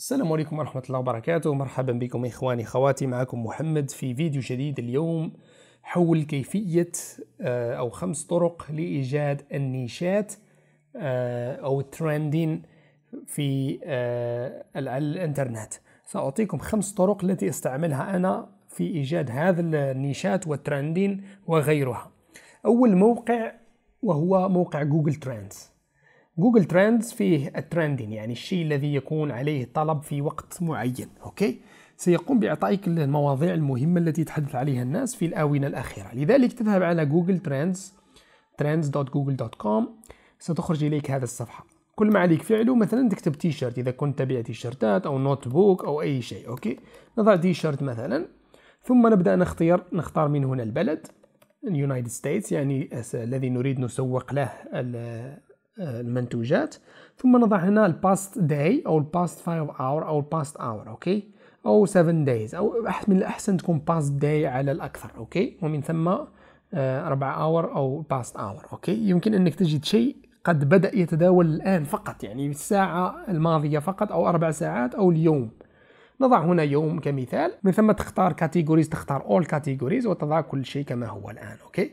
السلام عليكم ورحمة الله وبركاته مرحبا بكم إخواني خواتي معكم محمد في فيديو جديد اليوم حول كيفية آه، أو خمس طرق لإيجاد النيشات آه، أو الترندين في آه، الإنترنت سأعطيكم خمس طرق التي استعملها أنا في إيجاد هذا النيشات والترندين وغيرها أول موقع وهو موقع جوجل ترندز جوجل ترندز فيه الترندين يعني الشيء الذي يكون عليه طلب في وقت معين اوكي سيقوم بإعطائك المواضيع المهمة التي يتحدث عليها الناس في الآونة الأخيرة لذلك تذهب على جوجل ترندز trends.google.com ستخرج إليك هذه الصفحة كل ما عليك فعله مثلا تكتب تي شيرت اذا كنت تبيع تي شيرتات او نوت بوك او اي شيء اوكي نضع تي شيرت مثلا ثم نبدا نختار نختار من هنا البلد اليونايتد ستيتس يعني الذي نريد نسوق له آه، المنتوجات ثم نضع هنا الباست داي او الباست 5 اور او الباست اور اوكي او 7 دايز او من الاحسن تكون باست داي على الاكثر اوكي ومن ثم 4 آه، اور او باست اور اوكي يمكن انك تجد شيء قد بدا يتداول الان فقط يعني الساعه الماضيه فقط او اربع ساعات او اليوم نضع هنا يوم كمثال من ثم تختار كاتيجوريز تختار اول كاتيجوريز وتضع كل شيء كما هو الان اوكي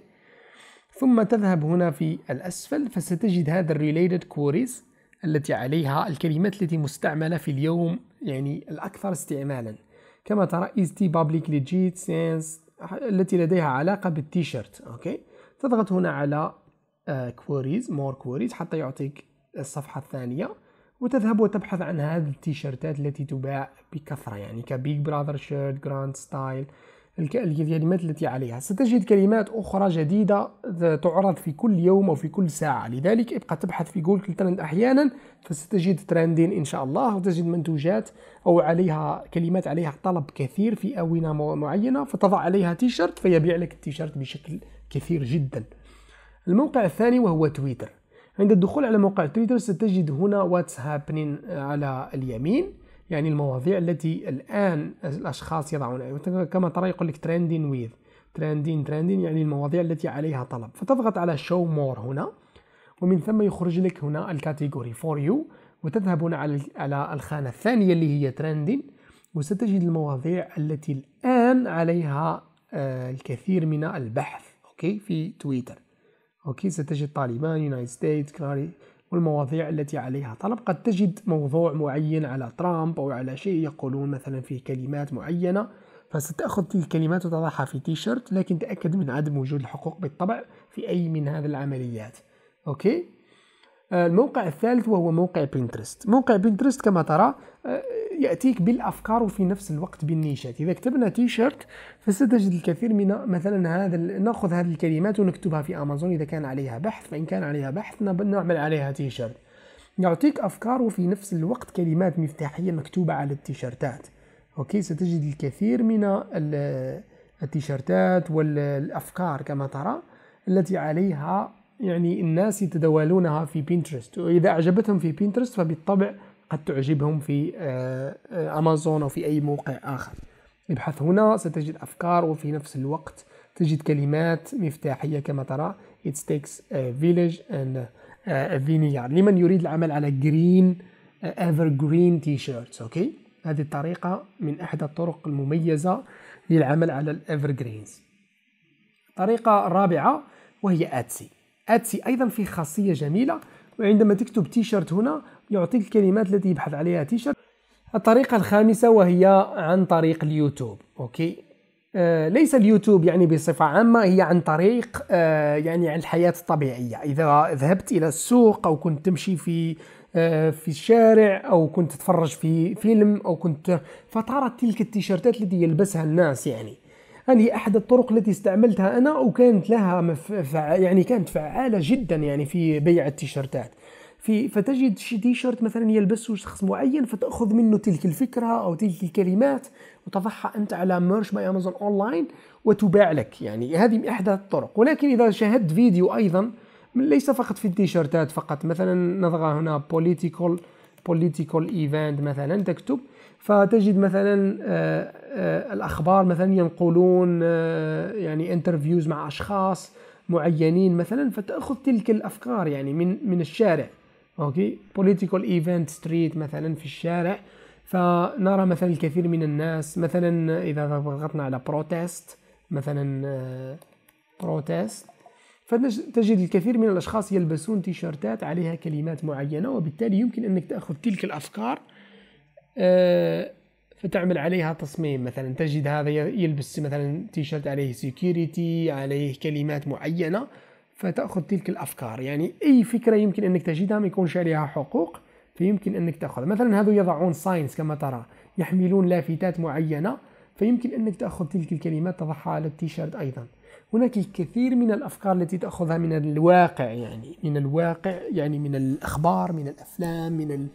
ثم تذهب هنا في الأسفل فستجد هذا الريليتد كوريز التي عليها الكلمات التي مستعملة في اليوم يعني الأكثر استعمالا كما ترى the public legit sense التي لديها علاقة بالتيشيرت أوكي تضغط هنا على كوريز مور كوريز حتى يعطيك الصفحة الثانية وتذهب وتبحث عن هذه التيشيرتات التي تباع بكثرة يعني كبيج براذر شيرت جراند ستايل الكلمات التي عليها ستجد كلمات أخرى جديدة تعرض في كل يوم أو في كل ساعة لذلك ابقى تبحث في جوجل ترند أحيانا فستجد ترندين إن شاء الله وتجد منتوجات أو عليها كلمات عليها طلب كثير في آونة معينة فتضع عليها تيشرت فيبيع لك التيشرت بشكل كثير جدا الموقع الثاني وهو تويتر عند الدخول على موقع تويتر ستجد هنا واتس هابنين على اليمين يعني المواضيع التي الان الاشخاص يضعونها كما ترى يقول لك ترندين ويذ ترندين ترندين يعني المواضيع التي عليها طلب فتضغط على شو مور هنا ومن ثم يخرج لك هنا الكاتيجوري فور يو هنا على على الخانه الثانيه اللي هي ترندين وستجد المواضيع التي الان عليها آه، الكثير من البحث اوكي في تويتر اوكي ستجد طالبان يونايتد ستيتس والمواضيع التي عليها طلب قد تجد موضوع معين على ترامب أو على شيء يقولون مثلا فيه كلمات معينة فستأخذ تلك الكلمات وتضعها في تي شيرت لكن تأكد من عدم وجود الحقوق بالطبع في أي من هذه العمليات أوكي آه، الموقع الثالث وهو موقع بنترست موقع بنترست كما ترى آه، ياتيك بالافكار وفي نفس الوقت بالنيشات اذا كتبنا تي شيرت فستجد الكثير من مثلا هذا ناخذ هذه الكلمات ونكتبها في امازون اذا كان عليها بحث فان كان عليها بحث نعمل عليها تي شيرت يعطيك افكار وفي نفس الوقت كلمات مفتاحيه مكتوبه على التيشيرتات اوكي ستجد الكثير من التيشيرتات والافكار كما ترى التي عليها يعني الناس يتداولونها في بينترست وإذا أعجبتهم في بينترست فبالطبع قد تعجبهم في آه، آه، امازون او في اي موقع اخر ابحث هنا ستجد افكار وفي نفس الوقت تجد كلمات مفتاحيه كما ترى it takes a village and a vineyard لمن يريد العمل على green آه، evergreen t-shirts اوكي هذه الطريقه من احدى الطرق المميزه للعمل على الافرجرينز الطريقه الرابعه وهي اتسي اتسي ايضا في خاصيه جميله وعندما تكتب تي شيرت هنا يعطيك الكلمات التي يبحث عليها تيشرت الطريقة الخامسة وهي عن طريق اليوتيوب أوكي آه ليس اليوتيوب يعني بصفة عامة هي عن طريق آه يعني عن الحياة الطبيعية إذا ذهبت إلى السوق أو كنت تمشي في آه في الشارع أو كنت تتفرج في فيلم أو كنت فترى تلك التيشيرتات التي يلبسها الناس يعني هذه أحد الطرق التي استعملتها أنا وكانت لها مف... يعني كانت فعالة جدا يعني في بيع التيشيرتات في فتجد شي تيشيرت مثلا يلبسه شخص معين فتاخذ منه تلك الفكره او تلك الكلمات وتضعها انت على ميرش باي امازون اونلاين وتباع لك يعني هذه احدى الطرق ولكن اذا شاهدت فيديو ايضا ليس فقط في التيشيرتات فقط مثلا نضغ هنا بوليتيكال بوليتيكال ايفنت مثلا تكتب فتجد مثلا آه، آه، الاخبار مثلا ينقلون آه، يعني انترفيوز مع اشخاص معينين مثلا فتاخذ تلك الافكار يعني من من الشارع اوكي بوليتيكال ايفنت ستريت مثلا في الشارع فنرى مثلا الكثير من الناس مثلا اذا ضغطنا على بروتست مثلا بروتست آه، فتجد الكثير من الاشخاص يلبسون تيشرتات عليها كلمات معينه وبالتالي يمكن انك تاخذ تلك الافكار آه، فتعمل عليها تصميم مثلا تجد هذا يلبس مثلا تيشرت عليه سيكوريتي عليه كلمات معينه فتاخذ تلك الافكار يعني اي فكره يمكن انك تجدها ما يكونش عليها حقوق فيمكن انك تاخذ مثلا هذو يضعون ساينس كما ترى يحملون لافتات معينه فيمكن انك تاخذ تلك الكلمات تضعها على التيشيرت ايضا هناك الكثير من الافكار التي تاخذها من الواقع يعني من الواقع يعني من الاخبار من الافلام من ال...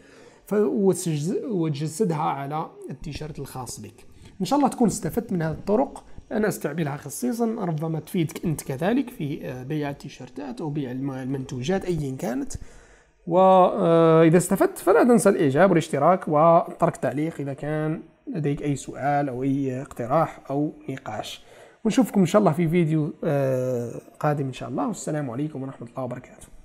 وتجسدها على التيشيرت الخاص بك ان شاء الله تكون استفدت من هذه الطرق أنا استعملها خصيصا ربما تفيدك أنت كذلك في آه، بيع التيشيرتات أو بيع المنتوجات أيا كانت وإذا آه، استفدت فلا تنسى الإعجاب والاشتراك وترك تعليق إذا كان لديك أي سؤال أو أي اقتراح أو نقاش ونشوفكم إن شاء الله في فيديو آه، قادم إن شاء الله والسلام عليكم ورحمة الله وبركاته